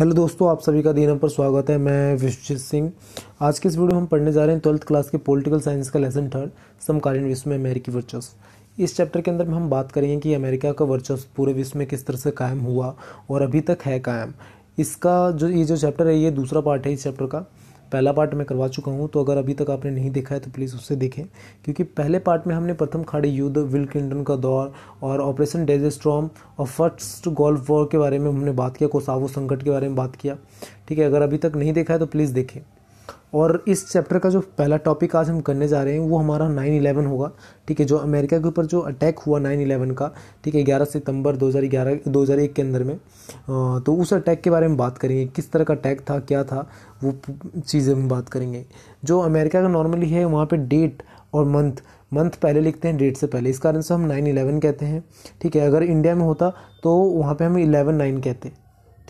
hello दोस्तों आप सभी का दिन पर स्वागत है मैं विश्वजीत सिंह आज के इस वीडियो में हम पढ़ने जा रहे हैं ट्वेल्थ क्लास के पॉलिटिकल साइंस का लेसन थर्ड समकालीन विश्व में अमेरिकी वर्चस्व इस चैप्टर के अंदर में हम बात करेंगे कि अमेरिका का वर्चस्व पूरे विश्व में किस तरह से कायम हुआ और अभी तक है कायम इसका जो ये जो चैप्टर है ये दूसरा पार्ट है इस चैप्टर का पहला पार्ट मैं करवा चुका हूँ तो अगर अभी तक आपने नहीं देखा है तो प्लीज़ उससे देखें क्योंकि पहले पार्ट में हमने प्रथम खाड़ी युद्ध विल क्लिंटन का दौर और ऑपरेशन डेजेस्ट्रॉम और फर्स्ट गोल्फ वॉर के बारे में हमने बात किया कोसावो संकट के बारे में बात किया ठीक है अगर अभी तक नहीं देखा है तो प्लीज़ देखें और इस चैप्टर का जो पहला टॉपिक आज हम करने जा रहे हैं वो हमारा नाइन इलेवन होगा ठीक है जो अमेरिका के ऊपर जो अटैक हुआ नाइन इलेवन का ठीक है ग्यारह सितंबर दो दो हज़ार ग्यारह हज़ार एक के अंदर में तो उस अटैक के बारे में बात करेंगे किस तरह का अटैक था क्या था वो चीज़ें हम बात करेंगे जो अमेरिका का नॉर्मली है वहाँ पर डेट और मंथ मंथ पहले लिखते हैं डेट से पहले इस कारण से हम नाइन इलेवन कहते हैं ठीक है अगर इंडिया में होता तो वहाँ पे हम इलेवन नाइन कहते हैं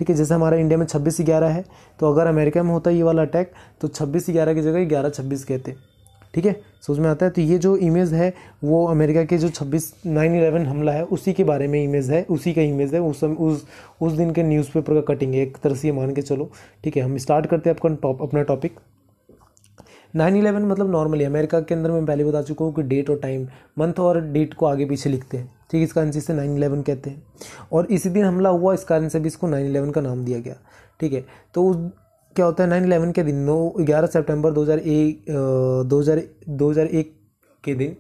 ठीक है जैसे हमारा इंडिया में छब्बीस ग्यारह है तो अगर अमेरिका में होता है ये वाला अटैक तो छब्बीस ग्यारह की जगह ग्यारह छब्बीस कहते ठीक है सोच में आता है तो ये जो इमेज है वो अमेरिका के जो छब्बीस नाइन इलेवन हमला है उसी के बारे में इमेज है उसी का इमेज है उस उस उस दिन के न्यूज़पेपर का कटिंग है एक तरह से ये मान के चलो ठीक है हम स्टार्ट करते हैं आपका टॉप अपना टॉपिक नाइन इलेवन मतलब नॉर्मली अमेरिका के अंदर मैं पहले बता चुका हूँ कि डेट और टाइम मंथ और डेट को आगे पीछे लिखते हैं ठीक है इस कारण से इसे नाइन इलेवन कहते हैं और इसी दिन हमला हुआ इस कारण से भी इसको नाइन इलेवन का नाम दिया गया ठीक है तो उस क्या होता है नाइन इलेवन के दिन नौ ग्यारह सेप्टेम्बर दो हज़ार एक दो हज़ार दो हज़ार एक के दिन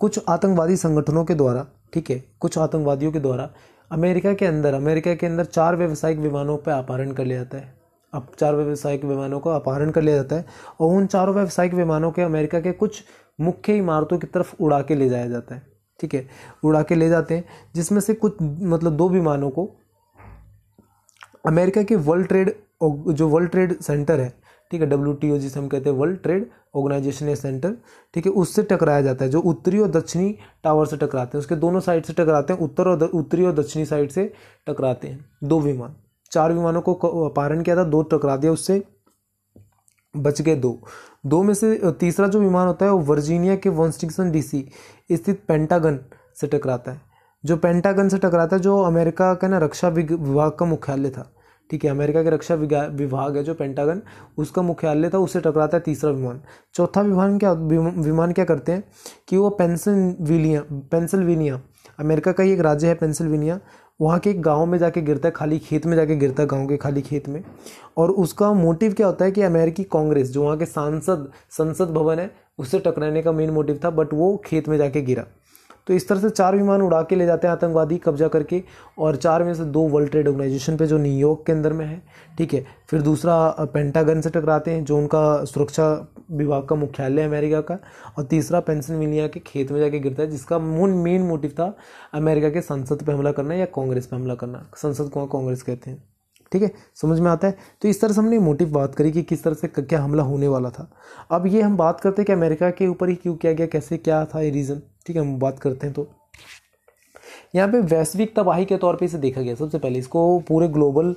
कुछ आतंकवादी संगठनों के द्वारा ठीक है कुछ आतंकवादियों के द्वारा अमेरिका के अंदर अमेरिका के अंदर चार व्यावसायिक विमानों पर अपहरण कर लिया जाता है अब चार व्यावसायिक विमानों का अपहरण कर लिया जाता है और उन चारों व्यावसायिक विमानों के अमेरिका के कुछ मुख्य इमारतों की तरफ उड़ा के ले जाया जाता है ठीक है उड़ा के ले जाते हैं जिसमें से कुछ मतलब दो विमानों को अमेरिका के वर्ल्ड ट्रेड जो वर्ल्ड ट्रेड सेंटर है ठीक है डब्ल्यू टी ओ जिसे हम कहते हैं वर्ल्ड ट्रेड ऑर्गेनाइजेशन सेंटर ठीक है उससे टकराया जाता है जो उत्तरी और दक्षिणी टावर से टकराते हैं उसके दोनों साइड से टकराते हैं उत्तर और उत्तरी और दक्षिणी साइड से टकराते हैं दो विमान चार विमानों को पारण किया था दो टकरा दिया उससे बच गए दो दो में से तीसरा जो विमान होता है वो वर्जीनिया के वॉन्स्टिंगसन डीसी स्थित पेंटागन से टकराता है जो पेंटागन से टकराता है जो अमेरिका का ना रक्षा विभाग का मुख्यालय था ठीक है अमेरिका के रक्षा विभाग है जो पेंटागन उसका मुख्यालय था उससे टकराता है तीसरा विमान चौथा विमान क्या विमान क्या करते हैं कि वो पेंसिल्विलिया पेंसिल्वेनिया अमेरिका का ही एक राज्य है पेंसिल्वेनिया वहाँ के एक गाँव में जाके गिरता है खाली खेत में जाके गिरता है गाँव के खाली खेत में और उसका मोटिव क्या होता है कि अमेरिकी कांग्रेस जो वहाँ के सांसद संसद भवन है उससे टकराने का मेन मोटिव था बट वो खेत में जाके गिरा तो इस तरह से चार विमान उड़ा के ले जाते हैं आतंकवादी कब्जा करके और चार में से दो वर्ल्ड ट्रेड ऑर्गेनाइजेशन पे जो न्यूयॉर्क के अंदर में है ठीक है फिर दूसरा पेंटागन से टकराते हैं जो उनका सुरक्षा विभाग का मुख्यालय अमेरिका का और तीसरा पेंसिल्वेनिया के खेत में जाके गिरता है जिसका मूल मेन मोटिव था अमेरिका के संसद पर हमला करना या कांग्रेस पर हमला करना संसद को कांग्रेस कहते हैं ठीक है समझ में आता है तो इस तरह से हमने मोटिव बात करी कि किस तरह से क्या हमला होने वाला था अब ये हम बात करते हैं कि अमेरिका के ऊपर ही क्यों किया गया कैसे क्या था ये रीज़न ठीक है हम बात करते हैं तो यहाँ पे वैश्विक तबाही के तौर पे इसे देखा गया सबसे पहले इसको पूरे ग्लोबल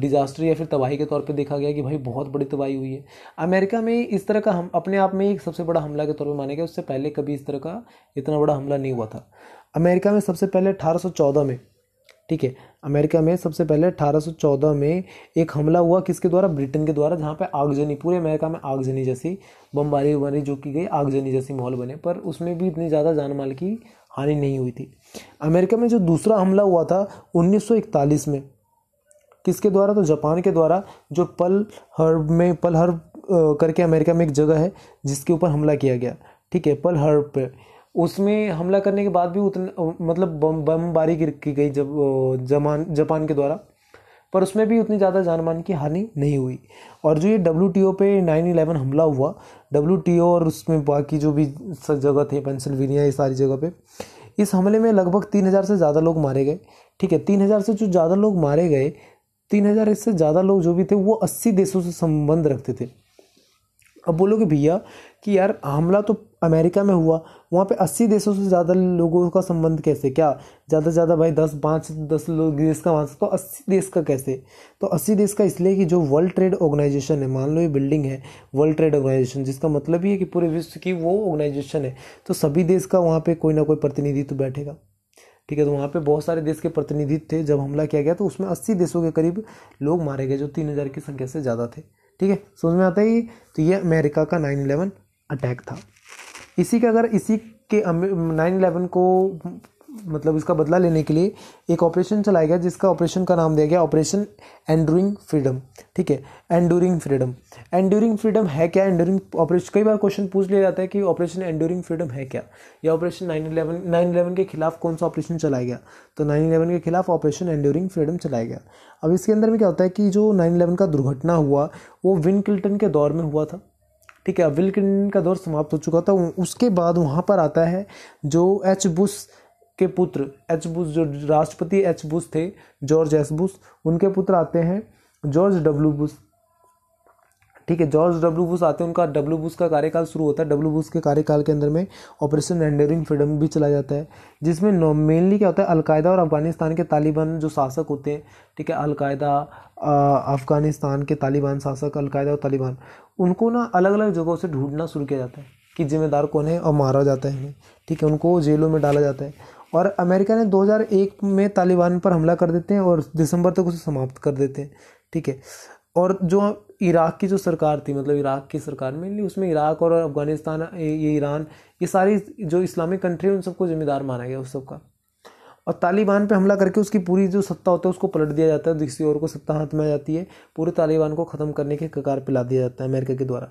डिजास्टर या फिर तबाही के तौर पे देखा गया कि भाई बहुत बड़ी तबाही हुई है अमेरिका में इस तरह का हम अपने आप में एक सबसे बड़ा हमला के तौर पर माना गया उससे पहले कभी इस तरह का इतना बड़ा हमला नहीं हुआ था अमेरिका में सबसे पहले अठारह में ठीक है अमेरिका में सबसे पहले 1814 में एक हमला हुआ किसके द्वारा ब्रिटेन के द्वारा जहाँ पे आगजनी पूरे अमेरिका में आगजनी जैसी बमबारी वमारी जो की गई आगजनी जैसी माहौल बने पर उसमें भी इतनी ज़्यादा जान माल की हानि नहीं हुई थी अमेरिका में जो दूसरा हमला हुआ था 1941 में किसके द्वारा तो जापान के द्वारा जो पल हर्ब में पल हर्ब करके अमेरिका में एक जगह है जिसके ऊपर हमला किया गया ठीक है पल हर्ब पे उसमें हमला करने के बाद भी उतना मतलब बम बमबारी की गई जब जापान जापान के द्वारा पर उसमें भी उतनी ज़्यादा जान मान की हानि नहीं हुई और जो ये डब्ल्यू टी ओ पे नाइन इलेवन हमला हुआ डब्ल्यू टी ओ और उसमें बाकी जो भी जगह थे पेंसिल्वेनिया ये सारी जगह पे इस हमले में लगभग तीन हज़ार से ज़्यादा लोग मारे गए ठीक है तीन हज़ार से जो ज़्यादा लोग मारे गए तीन हज़ार इससे ज़्यादा लोग जो भी थे वो अस्सी देशों से संबंध रखते थे अब बोलोगे भैया कि यार हमला तो अमेरिका में हुआ वहाँ पे अस्सी देशों से ज़्यादा लोगों का संबंध कैसे क्या ज़्यादा से ज़्यादा भाई दस पाँच दस लोग देश का वहाँ से तो अस्सी देश का कैसे तो अस्सी देश का इसलिए कि जो वर्ल्ड ट्रेड ऑर्गेनाइजेशन है मान लो ये बिल्डिंग है वर्ल्ड ट्रेड ऑर्गेनाइजेशन जिसका मतलब ये कि पूरे विश्व की वो ऑर्गेनाइजेशन है तो सभी देश का वहाँ पर कोई ना कोई प्रतिनिधित्व बैठेगा ठीक है तो वहाँ पर बहुत सारे देश के प्रतिनिधि थे जब हमला किया गया तो उसमें अस्सी देशों के करीब लोग मारे गए जो तीन हज़ार की संख्या से ज़्यादा थे ठीक है समझ में आता है ये तो ये अमेरिका का नाइन इलेवन अटैक था इसी का अगर इसी के नाइन इलेवन को मतलब इसका बदला लेने के लिए एक ऑपरेशन चलाया गया जिसका ऑपरेशन का नाम दिया गया ऑपरेशन एंडूरिंग फ्रीडम ठीक है एंडूरिंग फ्रीडम एंडूरिंग फ्रीडम है क्या एंडूरिंग ऑपरेशन कई बार क्वेश्चन पूछ लिया जाता है कि ऑपरेशन एंडूरिंग फ्रीडम है क्या या operation nine eleven nine eleven के खिलाफ कौन सा ऑपरेशन चलाया गया तो नाइन इलेवन के खिलाफ ऑपरेशन एंडूरिंग फ्रीडम चलाया गया अब इसके अंदर में क्या होता है कि जो नाइन इलेवन का दुर्घटना हुआ वो विन क्लिटन के दौर में हुआ था ठीक है विल क्लिंटन का दौर समाप्त हो चुका था उसके बाद वहाँ पर आता है जो एच बुश के पुत्र एच बुश जो राष्ट्रपति एच बुश थे जॉर्ज एस बुश उनके पुत्र आते हैं जॉर्ज डब्ल्यू बुश ठीक है जॉर्ज डब्ल्यू बुश आते हैं उनका डब्ल्यू बुश का कार्यकाल शुरू होता है डब्ल्यू बुश के कार्यकाल के अंदर में ऑपरेशन एंडरिंग फ्रीडम भी चला जाता है जिसमें मेनली क्या होता है अलकायदा और अफगानिस्तान के तालिबान जो शासक होते हैं ठीक है अलकायदा अफ़गानिस्तान के तालिबान शासक अलकायदा और तालिबान उनको ना अलग अलग जगहों से ढूंढना शुरू किया जाता है कि जिम्मेदार कौन है और मारा जाता है ठीक है उनको जेलों में डाला जाता है और अमेरिका ने 2001 में तालिबान पर हमला कर देते हैं और दिसंबर तक उसे समाप्त कर देते हैं ठीक है और जो इराक़ की जो सरकार थी मतलब इराक़ की सरकार मेनली उसमें इराक़ और अफ़गानिस्तान ये ईरान ये सारी जो इस्लामिक कंट्री है उन सबको ज़िम्मेदार माना गया उस सब का और तालिबान पे हमला करके उसकी पूरी जो सत्ता होती है उसको पलट दिया जाता है किसी और को सत्ता हाथ में आ जाती है पूरे तालिबान को ख़त्म करने के कगार पिला ला दिया जाता है अमेरिका के द्वारा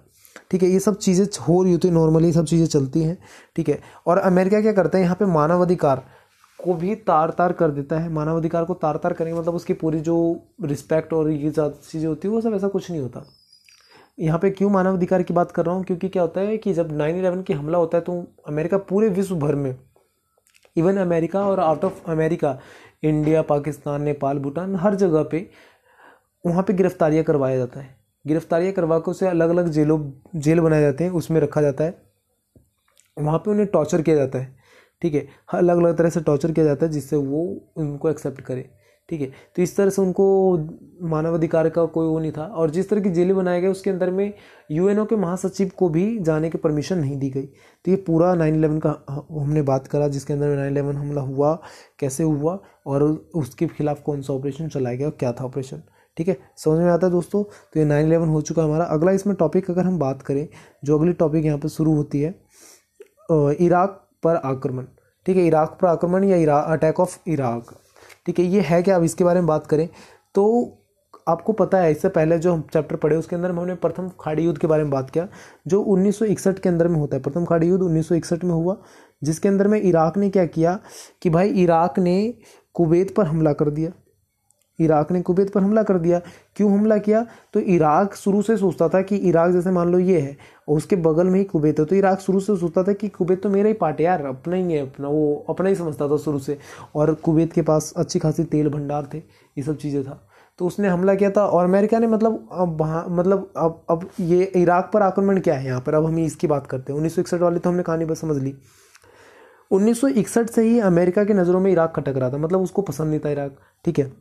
ठीक है ये सब चीज़ें हो रही होती है नॉर्मली सब चीज़ें चलती हैं ठीक है और अमेरिका क्या करता है यहाँ पर मानवाधिकार को भी तार तार कर देता है मानवाधिकार को तार तार करेंगे मतलब उसकी पूरी जो रिस्पेक्ट और ये ज़्यादा चीज़ें होती है वो सब ऐसा कुछ नहीं होता यहाँ पे क्यों मानवाधिकार की बात कर रहा हूँ क्योंकि क्या होता है कि जब नाइन इलेवन की हमला होता है तो अमेरिका पूरे विश्व भर में इवन अमेरिका और out of America India Pakistan Nepal Bhutan हर जगह पे वहाँ पे गिरफ्तारियाँ करवाया जाता है गिरफ्तारियाँ करवा कर उसे अलग अलग जेलों जेल बनाए जाते हैं उसमें रखा जाता है वहाँ पे उन्हें टॉर्चर किया जाता है ठीक है हाँ, अलग अलग तरह से टॉर्चर किया जाता है जिससे वो उनको एक्सेप्ट करे ठीक है तो इस तरह से उनको मानवाधिकार का कोई वो नहीं था और जिस तरह की जेलें बनाई गई उसके अंदर में यूएनओ के महासचिव को भी जाने की परमिशन नहीं दी गई तो ये पूरा नाइन इलेवन का हाँ, हमने बात करा जिसके अंदर नाइन इलेवन हमला हुआ कैसे हुआ और उसके खिलाफ कौन सा ऑपरेशन चलाया गया और क्या था ऑपरेशन ठीक है समझ में आता है दोस्तों तो ये नाइन इलेवन हो चुका हमारा अगला इसमें टॉपिक अगर हम बात करें जो अगली टॉपिक यहाँ पर शुरू होती है इराक पर आक्रमण ठीक है इराक पर आक्रमण या इरा अटैक ऑफ इराक ठीक है ये है क्या अब इसके बारे में बात करें तो आपको पता है इससे पहले जो हम चैप्टर पढ़े उसके अंदर हमने प्रथम खाड़ी युद्ध के बारे में बात किया जो 1961 के अंदर में होता है प्रथम खाड़ी युद्ध 1961 में हुआ जिसके अंदर में इराक ने क्या किया कि भाई इराक ने कुवैत पर हमला कर दिया इराक ने कुवैत पर हमला कर दिया क्यों हमला किया तो इराक शुरू से सोचता था कि इराक जैसे मान लो ये है और उसके बगल में ही कुवैत है तो इराक शुरू से सोचता था कि कुवैत तो मेरा ही पार्ट यार अपना ही है अपना वो अपना ही समझता था शुरू से और कुवैत के पास अच्छी खासी तेल भंडार थे ये सब चीज़ें था तो उसने हमला किया था और अमेरिका ने मतलब अब वहाँ मतलब अब अब ये इराक पर आक्रमण क्या है यहाँ पर अब हम इसकी बात करते हैं उन्नीस वाली तो हमने कहानी बस समझ ली 1961 से ही अमेरिका की नज़रों में इराक खटक रहा था मतलब उसको पसंद नहीं था इराक ठीक है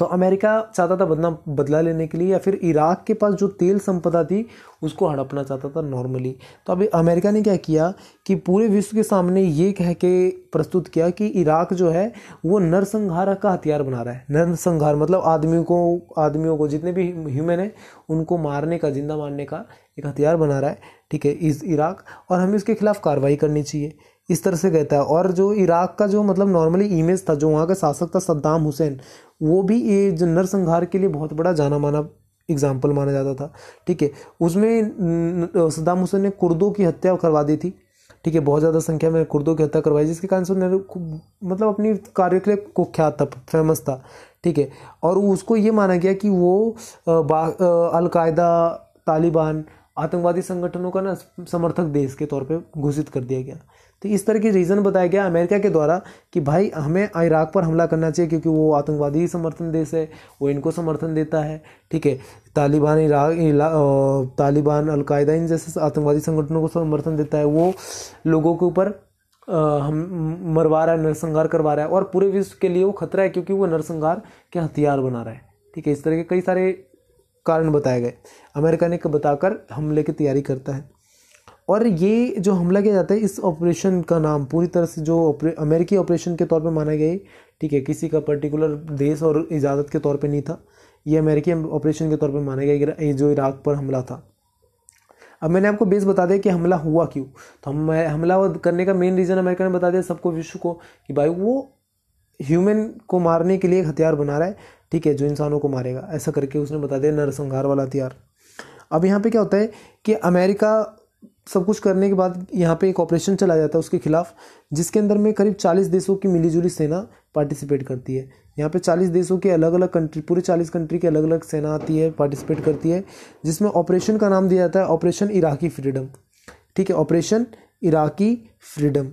तो अमेरिका चाहता था बदला बदला लेने के लिए या फिर इराक के पास जो तेल संपदा थी उसको हड़पना चाहता था नॉर्मली तो अभी अमेरिका ने क्या किया कि पूरे विश्व के सामने ये कह के प्रस्तुत किया कि इराक जो है वो नरसंहार का हथियार बना रहा है नरसंहार मतलब आदमियों को आदमियों को जितने भी ह्यूमन हैं उनको मारने का जिंदा मारने का एक हथियार बना रहा है ठीक है इस इराक और हमें इसके खिलाफ कार्रवाई करनी चाहिए इस तरह से कहता है और जो इराक का जो मतलब नॉर्मली इमेज था जो वहाँ का शासक था सद्दाम हुसैन वो भी ये नरसंहार के लिए बहुत बड़ा जाना माना एग्जाम्पल माना जाता था ठीक है उसमें सद्दाम हुसैन ने कुर्दों की हत्या करवा दी थी ठीक है बहुत ज़्यादा संख्या में कुर्दों की हत्या करवाई जिसके कारण से उन्हें मतलब अपनी कार्य के लिए कुख्यात था फेमस था ठीक है और उसको ये माना गया कि वो अलकायदा तालिबान आतंकवादी संगठनों का ना समर्थक देश के तौर पे घोषित कर दिया गया तो इस तरह की रीज़न बताया गया अमेरिका के द्वारा कि भाई हमें इराक पर हमला करना चाहिए क्योंकि वो आतंकवादी समर्थन देश है वो इनको समर्थन देता है ठीक है तालिबान इराक तालिबान अलकायदा इन जैसे आतंकवादी संगठनों को समर्थन देता है वो लोगों के ऊपर हम मरवा रहा है नरसंहार करवा रहा है और पूरे विश्व के लिए वो खतरा है क्योंकि वो नरसंहार के हथियार बना रहा है ठीक है इस तरह के कई सारे कारण बताए गए अमेरिका ने बताकर हमले की तैयारी करता है और ये जो हमला किया जाता है इस ऑपरेशन का नाम पूरी तरह से जो उपरे, अमेरिकी ऑपरेशन के तौर पर माना गया ठीक है किसी का पर्टिकुलर देश और इजाज़त के तौर पर नहीं था ये अमेरिकी ऑपरेशन के तौर पर माना गया जो इराक पर हमला था अब मैंने आपको बेस बता दिया कि हमला हुआ क्यों तो हम हमला करने का मेन रीज़न अमेरिका ने बता दिया सबको विश्व को कि भाई वो ह्यूमन को मारने के लिए एक हथियार बना रहा है ठीक है जो इंसानों को मारेगा ऐसा करके उसने बता दिया नरसंहार वाला हथियार अब यहाँ पे क्या होता है कि अमेरिका सब कुछ करने के बाद यहाँ पे एक ऑपरेशन चलाया जाता है उसके खिलाफ जिसके अंदर में करीब चालीस देशों की मिलीजुली सेना पार्टिसिपेट करती है यहाँ पे चालीस देशों के अलग अलग कंट्री पूरे चालीस कंट्री की अलग अलग सेना आती है पार्टिसिपेट करती है जिसमें ऑपरेशन का नाम दिया जाता है ऑपरेशन इराकी फ्रीडम ठीक है operation Iraqi freedom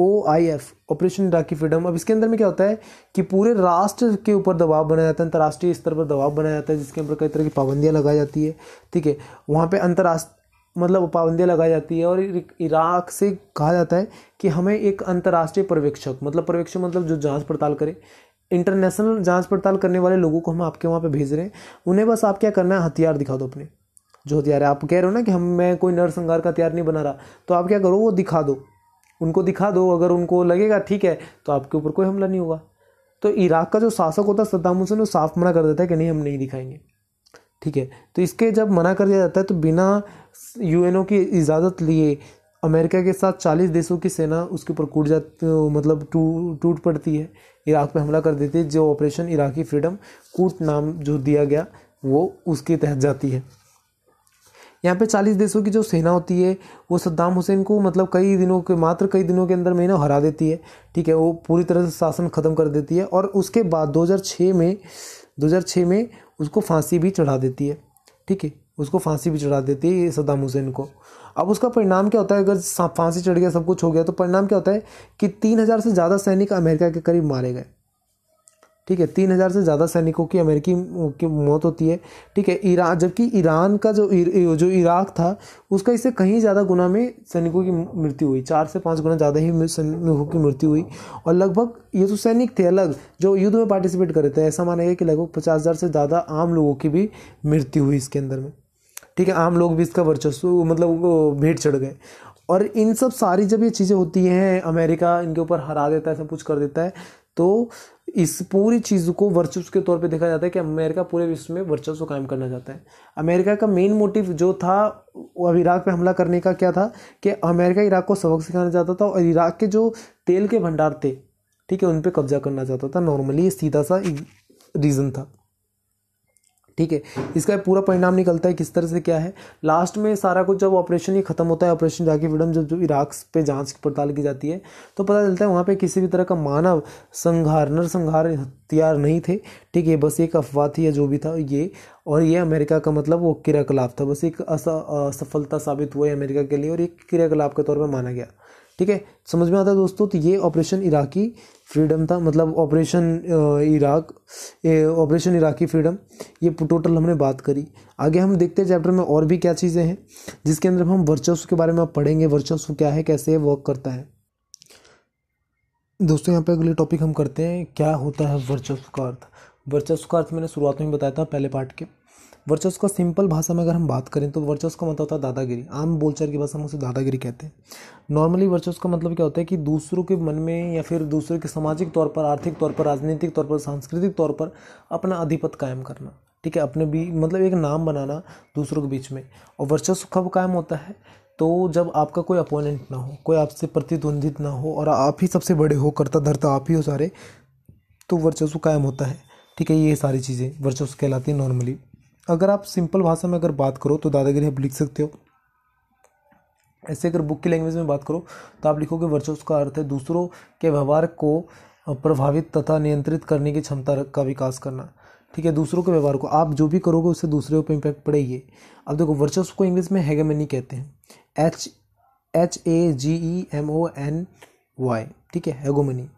O I F operation Iraq freedom अब इसके अंदर में क्या होता है कि पूरे राष्ट्र के ऊपर दबाव बनाया जाता है अंतर्राष्ट्रीय स्तर पर दबाव बनाया जाता है जिसके ऊपर कई तरह की पाबंदियाँ लगाई जाती है ठीक है वहाँ पर अंतर्राष्ट्र मतलब पाबंदियाँ लगाई जाती है और इराक से कहा जाता है कि हमें एक अंतर्राष्ट्रीय पर्यवेक्षक मतलब पर्यवेक्षक मतलब जो जांच पड़ताल करे इंटरनेशनल जांच पड़ताल करने वाले लोगों को हम आपके वहाँ पे भेज रहे हैं उन्हें बस आप क्या करना है हथियार दिखा दो अपने जो हथियार है आप कह रहे हो ना कि हम मैं कोई नरसंहार का हथियार नहीं बना रहा तो आप क्या करो वो दिखा दो उनको दिखा दो अगर उनको लगेगा ठीक है तो आपके ऊपर कोई हमला नहीं होगा तो इराक का जो शासक होता है सद्दाम हुसैन वो साफ मना कर देता है कि नहीं हम नहीं दिखाएंगे ठीक है तो इसके जब मना कर दिया जाता है तो बिना यूएनओ की इजाज़त लिए अमेरिका के साथ चालीस देशों की सेना उसके ऊपर कूट जाती मतलब टूट टूट पड़ती है इराक पर हमला कर देती है जो ऑपरेशन इराकी फ्रीडम कूट नाम जो दिया गया वो उसके तहत जाती है यहाँ पे चालीस देशों की जो सेना होती है वो सद्दाम हुसैन को मतलब कई दिनों के मात्र कई दिनों के अंदर में ना हरा देती है ठीक है वो पूरी तरह से शासन ख़त्म कर देती है और उसके बाद 2006 में 2006 में उसको फांसी भी चढ़ा देती है ठीक है उसको फांसी भी चढ़ा देती है सद्दाम हुसैन को अब उसका परिणाम क्या होता है अगर फांसी चढ़ गया सब कुछ हो गया तो परिणाम क्या होता है कि तीन हज़ार से ज़्यादा सैनिक अमेरिका के करीब मारे गए ठीक है तीन हज़ार से ज़्यादा सैनिकों की अमेरिकी की मौत होती है ठीक है ईरान जबकि ईरान का जो इर, जो इराक था उसका इससे कहीं ज़्यादा गुना में सैनिकों की मृत्यु हुई चार से पाँच गुना ज़्यादा ही सैनिकों की मृत्यु हुई और लगभग ये जो सैनिक थे अलग जो युद्ध में पार्टिसिपेट कर रहे थे ऐसा माना गया कि लगभग पचास हज़ार से ज़्यादा आम लोगों की भी मृत्यु हुई इसके अंदर में ठीक है आम लोग भी इसका वर्चस्व मतलब भेंट चढ़ गए और इन सब सारी जब ये चीज़ें होती हैं अमेरिका इनके ऊपर हरा देता है सब कुछ कर देता है तो इस पूरी चीज़ को वर्चस्व के तौर पे देखा जाता है कि अमेरिका पूरे विश्व में वर्चस्व कायम करना चाहता है अमेरिका का मेन मोटिव जो था अब इराक पे हमला करने का क्या था कि अमेरिका इराक को सबक सिखाना चाहता था और इराक के जो तेल के भंडार थे ठीक है उन पर कब्जा करना चाहता था नॉर्मली सीधा सा रीज़न था ठीक है इसका पूरा परिणाम निकलता है किस तरह से क्या है लास्ट में सारा कुछ जब ऑपरेशन ही खत्म होता है ऑपरेशन जाके फ्रीडम जब जो इराक पे जांच पड़ताल की जाती है तो पता चलता है वहाँ पे किसी भी तरह का मानव संघार नर संघार हथियार नहीं थे ठीक है बस एक अफवाह थी या जो भी था ये और ये अमेरिका का मतलब वो क्रियाकलाप था बस एक असफलता साबित हुआ है अमेरिका के लिए और एक क्रियाकलाप के तौर पर माना गया ठीक है समझ में आता है दोस्तों तो ये ऑपरेशन इराकी फ्रीडम था मतलब operation Iraq operation Iraqi freedom ये टोटल हमने बात करी आगे हम देखते हैं चैप्टर में और भी क्या चीज़ें हैं जिसके अंदर हम वर्चस्व के बारे में पढ़ेंगे वर्चस्व क्या है कैसे वर्क करता है दोस्तों यहाँ पे अगले टॉपिक हम करते हैं क्या होता है वर्चस्व का अर्थ वर्चस्व का अर्थ मैंने शुरुआत में बताया था पहले पार्ट के वर्चस्व का सिंपल भाषा में अगर हम बात करें तो वर्चस्व का मतलब होता है दादागिरी आम बोलचाल की भाषा में उसे दादागिरी कहते हैं नॉर्मली वर्चस्व का मतलब क्या होता है कि दूसरों के मन में या फिर दूसरों के सामाजिक तौर पर आर्थिक तौर पर राजनीतिक तौर पर सांस्कृतिक तौर पर अपना अधिपत कायम करना ठीक है अपने भी मतलब एक नाम बनाना दूसरों के बीच में और वर्चस्व कब कायम होता है तो जब आपका कोई अपोनेंट ना हो कोई आपसे प्रतिद्वंदित ना हो और आप ही सबसे बड़े हो करता धरता आप ही हो सारे तो वर्चस्व कायम होता है ठीक है ये सारी चीज़ें वर्चस्व कहलाती है नॉर्मली अगर आप सिंपल भाषा में अगर बात करो तो दादागिरी आप लिख सकते हो ऐसे अगर बुक की लैंग्वेज में बात करो तो आप लिखोगे वर्चस्व का अर्थ है दूसरों के व्यवहार को प्रभावित तथा नियंत्रित करने की क्षमता का विकास करना ठीक है दूसरों के व्यवहार को आप जो भी करोगे उससे दूसरे पर इम्पैक्ट पड़ेगी अब देखो वर्चस्व को इंग्लिश में हैगेमनी कहते हैं H H A G E M O N Y ठीक है हैगोमनी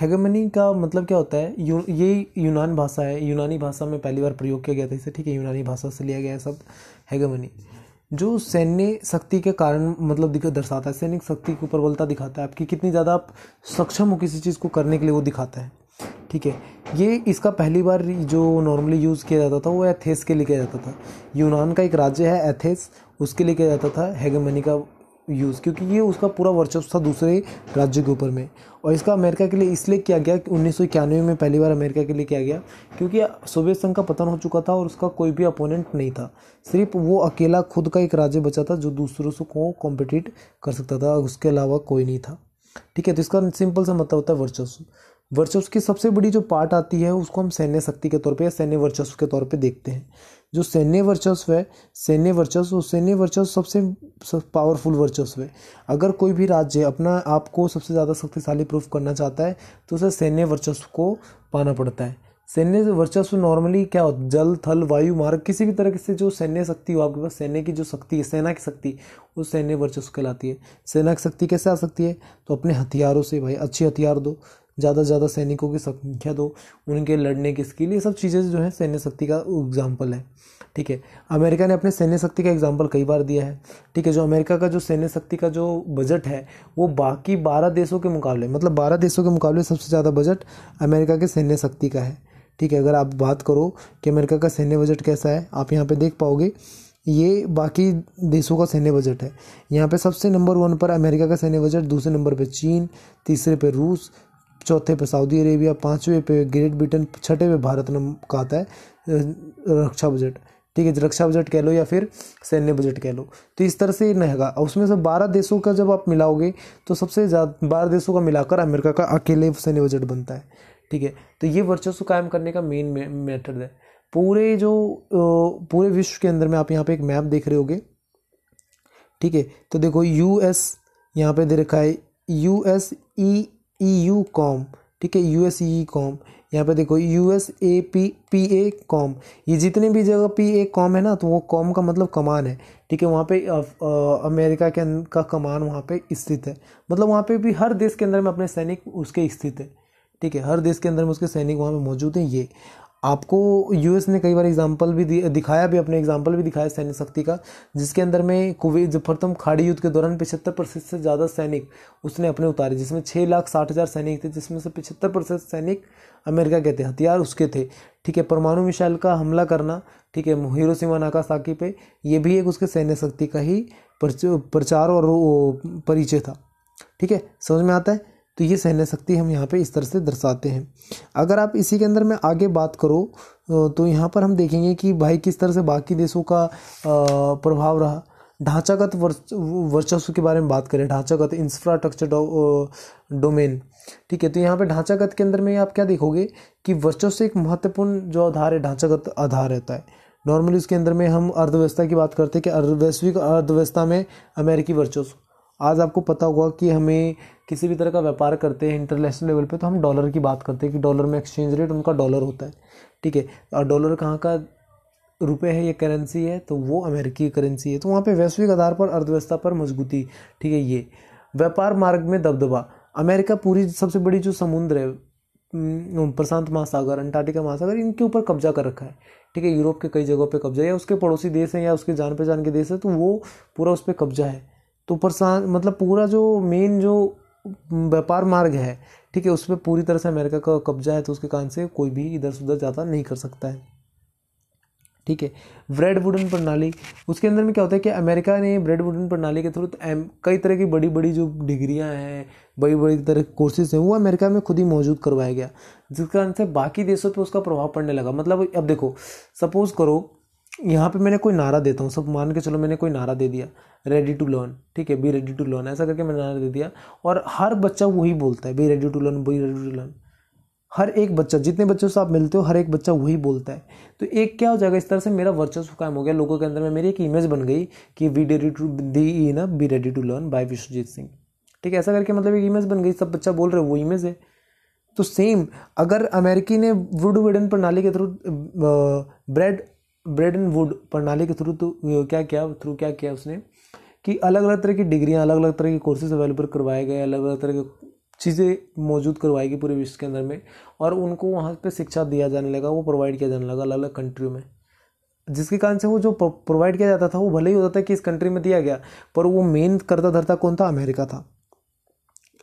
हेगमनी का मतलब क्या होता है यू, ये यूनान भाषा है यूनानी भाषा में पहली बार प्रयोग किया गया था इसे ठीक है यूनानी भाषा से लिया गया है शब्द हेगमनी जो सैन्य शक्ति के कारण मतलब दर्शाता है सैनिक शक्ति की प्रबलता दिखाता है आपकी कितनी ज़्यादा आप सक्षम हो किसी चीज़ को करने के लिए वो दिखाता है ठीक है ये इसका पहली बार जो नॉर्मली यूज़ किया जाता था वो एथेस के लिए किया जाता था यूनान का एक राज्य है एथेस उसके लिए किया जाता था हेगमनी का यूज़ क्योंकि ये उसका पूरा वर्चस्व था दूसरे राज्य के ऊपर में और इसका अमेरिका के लिए इसलिए किया गया कि उन्नीस में पहली बार अमेरिका के लिए किया गया क्योंकि सोवियत संघ का पतन हो चुका था और उसका कोई भी अपोनेंट नहीं था सिर्फ वो अकेला खुद का एक राज्य बचा था जो दूसरों से को कॉम्पिटिट कर सकता था उसके अलावा कोई नहीं था ठीक है तो इसका सिंपल सा मतलब होता है वर्चस्व वर्चस्व की सबसे बड़ी जो पार्ट आती है उसको हम सैन्य शक्ति के तौर पे या सैन्य वर्चस्व के तौर पे देखते हैं जो सैन्य वर्चस्व है सैन्य वर्चस्व सैन्य वर्चस्व सबसे सब पावरफुल वर्चस्व है अगर कोई भी राज्य अपना आप को सबसे ज़्यादा शक्तिशाली प्रूफ करना चाहता है तो उसे सैन्य वर्चस्व को पाना पड़ता है सैन्य वर्चस्व नॉर्मली क्या होता है जल थल वायु मार्ग किसी भी तरह से जो सैन्य शक्ति हो आपके पास सैन्य की जो शक्ति है सेना की शक्ति वो सैन्य वर्चस्व कहलाती है सेना की शक्ति कैसे आ सकती है तो अपने हथियारों से भाई अच्छे हथियार दो ज़्यादा से ज़्यादा सैनिकों की संख्या दो उनके लड़ने की स्किल ये सब चीज़ें जो है सैन्य शक्ति का एग्जाम्पल है ठीक है अमेरिका ने अपने सैन्य शक्ति का एग्जाम्पल कई बार दिया है ठीक है जो अमेरिका का जो सैन्य शक्ति का जो बजट है वो बाकी बारह देशों के मुकाबले मतलब बारह देशों के मुकाबले सबसे ज़्यादा बजट अमेरिका के सैन्य शक्ति का है ठीक है अगर आप बात करो कि अमेरिका का सैन्य बजट कैसा है आप यहाँ पे देख पाओगे ये बाकी देशों का सैन्य बजट है यहाँ पे सबसे नंबर वन पर अमेरिका का सैन्य बजट दूसरे नंबर पे चीन तीसरे पे रूस चौथे पे सऊदी अरेबिया पाँचवें पे ग्रेट ब्रिटेन छठे पे भारत नाम कहा है रक्षा बजट ठीक है रक्षा बजट कह लो या फिर सैन्य बजट कह लो तो इस तरह से ये और उसमें से बारह देशों का जब आप मिलाओगे तो सबसे ज़्यादा बारह देशों का मिलाकर अमेरिका का अकेले सैन्य बजट बनता है ठीक है तो ये वर्चस्व कायम करने का मेन मैटर है पूरे जो पूरे विश्व के अंदर में आप यहाँ पे एक मैप देख रहे होगे ठीक है तो देखो यू एस यहाँ पे दे रखा है U S E E U com ठीक है यू एस ई कॉम यहाँ पे देखो U S A P P A com ये जितने भी जगह पी ए कॉम है ना तो वो कॉम का मतलब कमान है ठीक है वहाँ पे अमेरिका के अं, का कमान वहाँ पे स्थित है मतलब वहाँ पे भी हर देश के अंदर में अपने सैनिक उसके स्थित है ठीक है हर देश के अंदर में उसके सैनिक वहाँ पे मौजूद हैं ये आपको यूएस ने कई बार एग्जाम्पल भी दिखाया भी अपने एग्जाम्पल भी दिखाया सैन्य शक्ति का जिसके अंदर में कुवैत प्रथम खाड़ी युद्ध के दौरान पिछहत्तर प्रतिशत से ज़्यादा सैनिक उसने अपने उतारे जिसमें छः लाख साठ हज़ार सैनिक थे जिसमें से पिछहत्तर प्रतिशत सैनिक अमेरिका के थे हथियार उसके थे ठीक है परमाणु मिसाइल का हमला करना ठीक है हिरोशिमा साकी पे ये भी एक उसके सैन्य शक्ति का ही प्रचार और परिचय था ठीक है समझ में आता है तो ये सहन शक्ति हम यहाँ पे इस तरह से दर्शाते हैं अगर आप इसी के अंदर में आगे बात करो तो यहाँ पर हम देखेंगे कि भाई किस तरह से बाकी देशों का प्रभाव रहा ढांचागत वर्चस्व के बारे में बात करें ढांचागत इंफ्रास्ट्रक्चर डोमेन ठीक है तो यहाँ पे ढांचागत के अंदर में आप क्या देखोगे कि वर्चस्व एक महत्वपूर्ण जो आधार है ढांचागत आधार रहता है नॉर्मली उसके अंदर में हम अर्थव्यवस्था की बात करते हैं कि वैश्विक अर्थव्यवस्था में अमेरिकी वर्चस्व आज आपको पता होगा कि हमें किसी भी तरह का व्यापार करते हैं इंटरनेशनल लेवल पे तो हम डॉलर की बात करते हैं कि डॉलर में एक्सचेंज रेट उनका डॉलर होता है ठीक है और डॉलर कहाँ का रुपए है ये करेंसी है तो वो अमेरिकी करेंसी है तो वहाँ पे वैश्विक आधार पर अर्थव्यवस्था पर मजबूती ठीक है ये व्यापार मार्ग में दबदबा अमेरिका पूरी सबसे बड़ी जो समुद्र है प्रशांत महासागर अंटार्कटिका महासागर इनके ऊपर कब्जा कर रखा है ठीक है यूरोप के कई जगहों पे कब्जा है या उसके पड़ोसी देश हैं या उसके जान पहचान के देश हैं तो वो पूरा उस पर कब्जा है तो पर मतलब पूरा जो मेन जो व्यापार मार्ग है ठीक है उस पर पूरी तरह से अमेरिका का कब्जा है तो उसके कारण से कोई भी इधर से उधर ज़्यादा नहीं कर सकता है ठीक है ब्रेड वुडन प्रणाली उसके अंदर में क्या होता है कि अमेरिका ने ब्रेड वुडन प्रणाली के थ्रू कई तरह की बड़ी बड़ी जो डिग्रियां हैं बड़ी बड़ी तरह के कोर्सेज हैं वो अमेरिका में खुद ही मौजूद करवाया गया जिस कारण से बाकी देशों पे उसका प्रभाव पड़ने लगा मतलब अब देखो सपोज़ करो यहाँ पे मैंने कोई नारा देता हूँ सब मान के चलो मैंने कोई नारा दे दिया रेडी टू लर्न ठीक है बी रेडी टू लर्न ऐसा करके मैंने नारा दे दिया और हर बच्चा वही बोलता है be ready to learn be ready to learn हर एक बच्चा जितने बच्चों से आप मिलते हो हर एक बच्चा वही बोलता है तो एक क्या हो जाएगा इस तरह से मेरा वर्चस्व कायम हो गया लोगों के अंदर में मेरी एक इमेज बन गई कि we ready to the in be ready to learn by Vishwajit Singh ठीक है ऐसा करके मतलब एक इमेज बन गई सब बच्चा बोल रहे हो वो इमेज है तो सेम अगर अमेरिकी ने वुड वेडन प्रणाली के through bread bread and wood प्रणाली के थ्रू तो क्या किया थ्रू क्या किया उसने कि अलग अलग तरह की डिग्रियाँ अलग अलग तरह के कोर्सेज अवेलेबल करवाए गए अलग अलग तरह के चीज़ें मौजूद करवाई गई पूरे विश्व के अंदर में और उनको वहाँ पे शिक्षा दिया जाने लगा वो प्रोवाइड किया जाने लगा अलग अलग कंट्री में जिसके कारण से वो जो प्रोवाइड किया जाता था वो भले ही होता था कि इस कंट्री में दिया गया पर वो मेन करता धरता कौन था अमेरिका था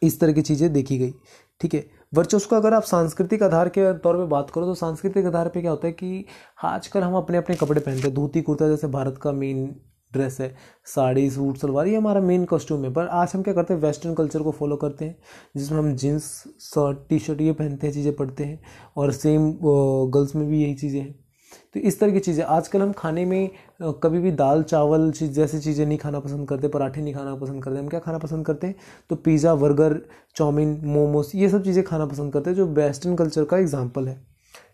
इस तरह की चीज़ें देखी गई ठीक है वर्चस्व का अगर आप सांस्कृतिक आधार के तौर पे बात करो तो सांस्कृतिक आधार पे क्या होता है कि आजकल हम अपने अपने कपड़े पहनते हैं धोती कुर्ता जैसे भारत का मेन ड्रेस है साड़ी सूट सलवार ये हमारा मेन कॉस्ट्यूम है पर आज हम क्या करते हैं वेस्टर्न कल्चर को फॉलो करते हैं जिसमें हम जीन्स शर्ट टी शर्ट ये पहनते हैं चीज़ें पढ़ते हैं और सेम गर्ल्स में भी यही चीज़ें हैं तो इस तरह की चीज़ें आजकल हम खाने में कभी भी दाल चावल चीज़ जैसी चीज़ें नहीं खाना पसंद करते पराठे नहीं खाना पसंद करते हम क्या खाना पसंद करते हैं तो पिज़्ज़ा बर्गर चाउमीन मोमोस ये सब चीज़ें खाना पसंद करते हैं जो वेस्टर्न कल्चर का एग्जाम्पल है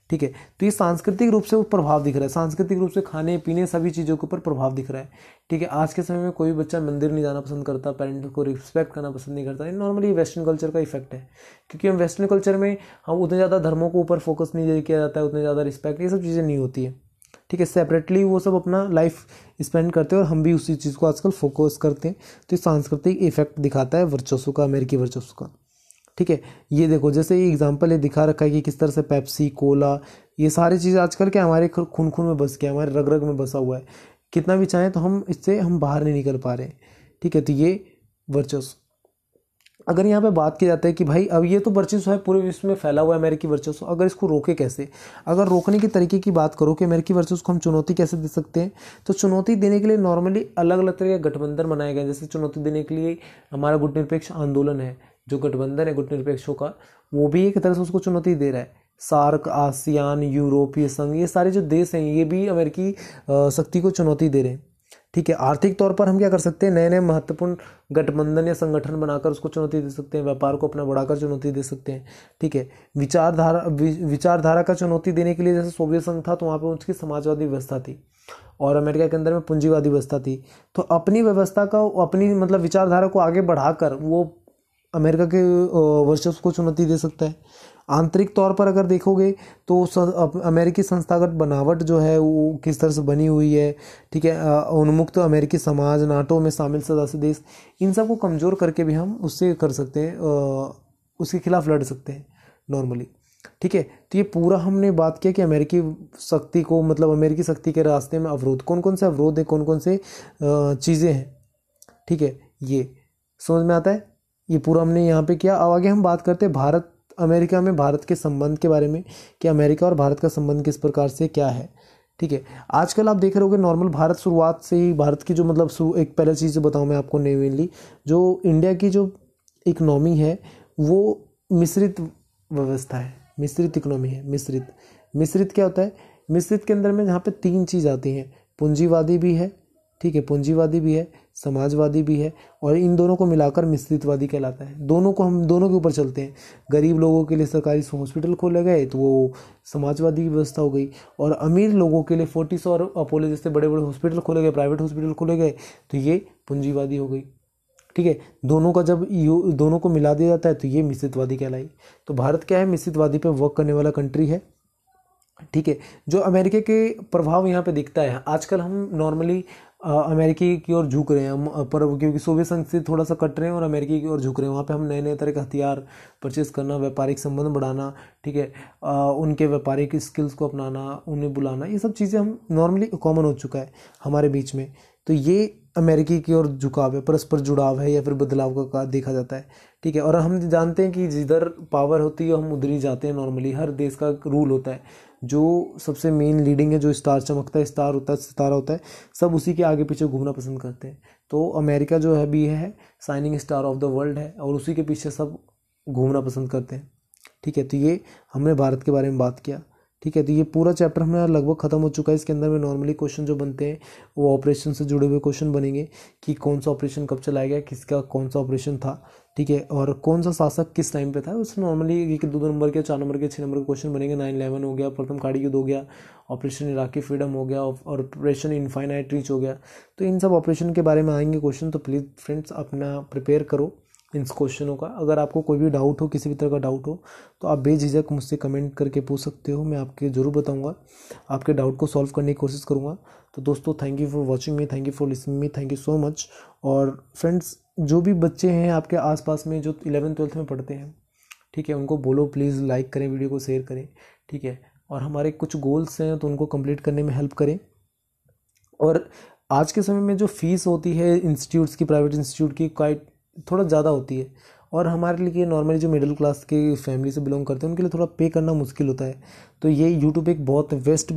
ठीक है तो ये सांस्कृतिक रूप से वो प्रभाव दिख रहा है सांस्कृतिक रूप से खाने पीने सभी चीज़ों के ऊपर प्रभाव दिख रहा है ठीक है आज के समय में कोई बच्चा मंदिर नहीं जाना पसंद करता पेरेंट्स को रिस्पेक्ट करना पसंद नहीं करता ये नॉर्मली वेस्टर्न कल्चर का इफेक्ट है क्योंकि हम वेस्टर्न कल्चर में हम उतने ज़्यादा धर्मों को ऊपर फोकस नहीं किया जाता है उतने ज़्यादा रिस्पेक्ट ये सब चीज़ें नहीं होती है ठीक है सेपरेटली वो सब अपना लाइफ स्पेंड करते हैं और हम भी उसी चीज़ को आजकल फोकस करते हैं तो ये सांस्कृतिक इफेक्ट दिखाता है वर्चस्व का अमेरिकी वर्चस्व का ठीक है ये देखो जैसे ये एग्जाम्पल ये दिखा रखा है कि किस तरह से पेप्सी कोला ये सारी चीज़ आजकल क्या हमारे खून खून में बस गया हमारे रग रग में बसा हुआ है कितना भी चाहें तो हम इससे हम बाहर नहीं निकल पा रहे ठीक है तो ये वर्चस्व अगर यहाँ पे बात की जाती है कि भाई अब ये तो वर्चस्व है पूरे विश्व में फैला हुआ है अमेरिकी वर्चस्व अगर इसको रोके कैसे अगर रोकने के तरीके की बात करो कि अमेरिकी वर्चस्व को हम चुनौती कैसे दे सकते हैं तो चुनौती देने के लिए नॉर्मली अलग अलग तरह के गठबंधन बनाए गए जैसे चुनौती देने के लिए हमारा गुटनिरपेक्ष आंदोलन है जो गठबंधन है गुटनिरपेक्षों का वो भी एक तरह से उसको चुनौती दे रहा है सार्क आसियान यूरोपीय संघ ये सारे जो देश हैं ये भी अमेरिकी शक्ति को चुनौती दे रहे हैं ठीक है आर्थिक तौर पर हम क्या कर सकते हैं नए नए महत्वपूर्ण गठबंधन या संगठन बनाकर उसको चुनौती दे सकते हैं व्यापार को अपना बढ़ाकर चुनौती दे सकते हैं ठीक है विचारधारा विचारधारा का चुनौती देने के लिए जैसे सोवियत संघ था तो वहाँ पर उसकी समाजवादी व्यवस्था थी और अमेरिका के अंदर में पूंजीवादी व्यवस्था थी तो अपनी व्यवस्था का अपनी मतलब विचारधारा को आगे बढ़ाकर वो अमेरिका के वर्चस्व को चुनौती दे सकता है आंतरिक तौर पर अगर देखोगे तो अमेरिकी संस्थागत बनावट जो है वो किस तरह से बनी हुई है ठीक है उन्मुक्त तो अमेरिकी समाज नाटो में शामिल सदस्य देश इन सब को कमज़ोर करके भी हम उससे कर सकते हैं उसके खिलाफ लड़ सकते हैं नॉर्मली ठीक है तो ये पूरा हमने बात किया कि अमेरिकी शक्ति को मतलब अमेरिकी शक्ति के रास्ते में अवरोध कौन कौन से अवरोध हैं कौन कौन से चीज़ें हैं ठीक है ये समझ में आता है ये पूरा हमने यहाँ पे किया अब आगे हम बात करते हैं भारत अमेरिका में भारत के संबंध के बारे में कि अमेरिका और भारत का संबंध किस प्रकार से क्या है ठीक है आजकल आप देख रहे हो नॉर्मल भारत शुरुआत से ही भारत की जो मतलब एक पहला चीज़ बताऊँ मैं आपको नेवेली जो इंडिया की जो इकनॉमी है वो मिश्रित व्यवस्था है मिश्रित इकनॉमी है मिश्रित मिश्रित क्या होता है मिश्रित के अंदर में जहाँ पे तीन चीज़ आती हैं पूंजीवादी भी है ठीक है पूंजीवादी भी है समाजवादी भी है और इन दोनों को मिलाकर मिश्रितवादी कहलाता है दोनों को हम दोनों के ऊपर चलते हैं गरीब लोगों के लिए सरकारी हॉस्पिटल खोले गए तो वो समाजवादी की व्यवस्था हो गई और अमीर लोगों के लिए फोर्टिस और अपोलो जैसे बड़े बड़े हॉस्पिटल खोले गए प्राइवेट हॉस्पिटल खोले गए तो ये पूंजीवादी हो गई ठीक है दोनों का जब यू दोनों को मिला दिया जाता है तो ये मिश्रितवादी कहलाई तो भारत क्या है मिश्रितवादी पर वर्क करने वाला कंट्री है ठीक है जो अमेरिका के प्रभाव यहाँ पे दिखता है आजकल हम नॉर्मली अमेरिकी की ओर झुक रहे हैं पर क्योंकि सोवियत संघ से थोड़ा सा कट रहे हैं और अमेरिकी की ओर झुक रहे हैं वहाँ पे हम नए नए तरह के हथियार परचेज करना व्यापारिक संबंध बढ़ाना ठीक है उनके व्यापारिक स्किल्स को अपनाना उन्हें बुलाना ये सब चीज़ें हम नॉर्मली कॉमन हो चुका है हमारे बीच में तो ये अमेरिकी की ओर झुकाव है परस्पर जुड़ाव है या फिर बदलाव का देखा जाता है ठीक है और हम जानते हैं कि जिधर पावर होती है हम उधर ही जाते हैं नॉर्मली हर देश का रूल होता है जो सबसे मेन लीडिंग है जो स्टार चमकता है स्टार होता है सितारा होता है सब उसी के आगे पीछे घूमना पसंद करते हैं तो अमेरिका जो है भी है shining star of the world है और उसी के पीछे सब घूमना पसंद करते हैं ठीक है तो ये हमने भारत के बारे में बात किया ठीक है तो ये पूरा चैप्टर हमारा लगभग खत्म हो चुका है इसके अंदर में नॉर्मली क्वेश्चन जो बनते हैं वो ऑपरेशन से जुड़े हुए क्वेश्चन बनेंगे कि कौन सा ऑपरेशन कब चलाया गया किसका कौन सा ऑपरेशन था ठीक है और कौन सा शासक किस टाइम पे था उस नॉर्मली एक दो नंबर के चार नंबर के छः नंबर के क्वेश्चन बनेंगे नाइन इलेवन हो गया प्रथम काड़ी युद्ध हो गया ऑपरेशन इराकी फ्रीडम हो गया और ऑपरेशन इनफाइनाइट रीच हो गया तो इन सब ऑपरेशन के बारे में आएंगे क्वेश्चन तो प्लीज़ फ्रेंड्स अपना प्रिपेयर करो इन क्वेश्चनों का अगर आपको कोई भी डाउट हो किसी भी तरह का डाउट हो तो आप बेझिझक मुझसे कमेंट करके पूछ सकते हो मैं आपके ज़रूर बताऊंगा आपके डाउट को सॉल्व करने की कोशिश करूंगा तो दोस्तों thank you for watching me thank you for listening me thank you so much और फ्रेंड्स जो भी बच्चे हैं आपके आसपास में जो इलेवन ट्वेल्थ में पढ़ते हैं ठीक है उनको बोलो प्लीज़ लाइक करें वीडियो को शेयर करें ठीक है और हमारे कुछ गोल्स हैं तो उनको कंप्लीट करने में हेल्प करें और आज के समय में जो फ़ीस होती है इंस्टीट्यूट्स की प्राइवेट इंस्टीट्यूट की क्वाइट थोड़ा ज़्यादा होती है और हमारे लिए नॉर्मली जो मिडिल क्लास के फैमिली से बिलोंग करते हैं उनके लिए थोड़ा पे करना मुश्किल होता है तो ये यूट्यूब एक बहुत बेस्ट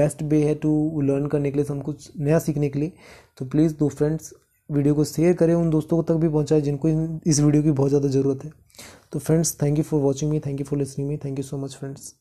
बेस्ट वे है टू लर्न करने के लिए सब कुछ नया सीखने के लिए तो प्लीज़ दो फ्रेंड्स वीडियो को शेयर करें उन दोस्तों को तक भी पहुँचाएं जिनको इस वीडियो की बहुत ज़्यादा ज़रूरत है तो friends thank you for watching me thank you for listening me thank you so much friends